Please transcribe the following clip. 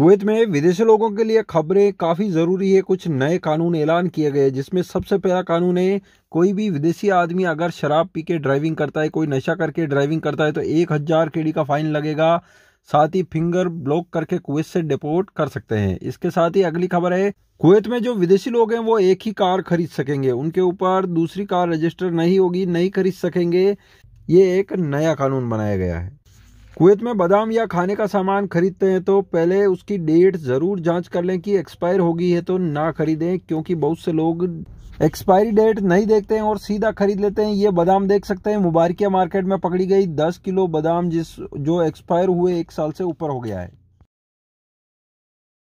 Kuwait में विदेशी लोगों के लिए खबरें काफ़ी ज़रूरी है कुछ नए कानून ऐलान किए गए जिसमें सबसे पहला कानून है कोई भी विदेशी आदमी अगर शराब पी के ड्राइविंग करता है कोई नशा करके ड्राइविंग करता है तो एक हज़ार केडी का फाइन लगेगा साथ ही फिंगर ब्लॉक करके कुवैत से डिपोर्ट कर सकते हैं इसके साथ ही अगली खबर है कुवैत में जो विदेशी लोग हैं वो एक ही कार खरीद सकेंगे उनके ऊपर दूसरी कार रजिस्टर नहीं होगी नहीं खरीद सकेंगे ये एक नया कानून बनाया गया है कुवैत में बादाम या खाने का सामान खरीदते हैं तो पहले उसकी डेट ज़रूर जांच कर लें कि एक्सपायर होगी है तो ना खरीदें क्योंकि बहुत से लोग एक्सपायरी डेट नहीं देखते हैं और सीधा खरीद लेते हैं ये बादाम देख सकते हैं मुबारकिया मार्केट में पकड़ी गई 10 किलो बादाम जिस जो एक्सपायर हुए एक साल से ऊपर हो गया है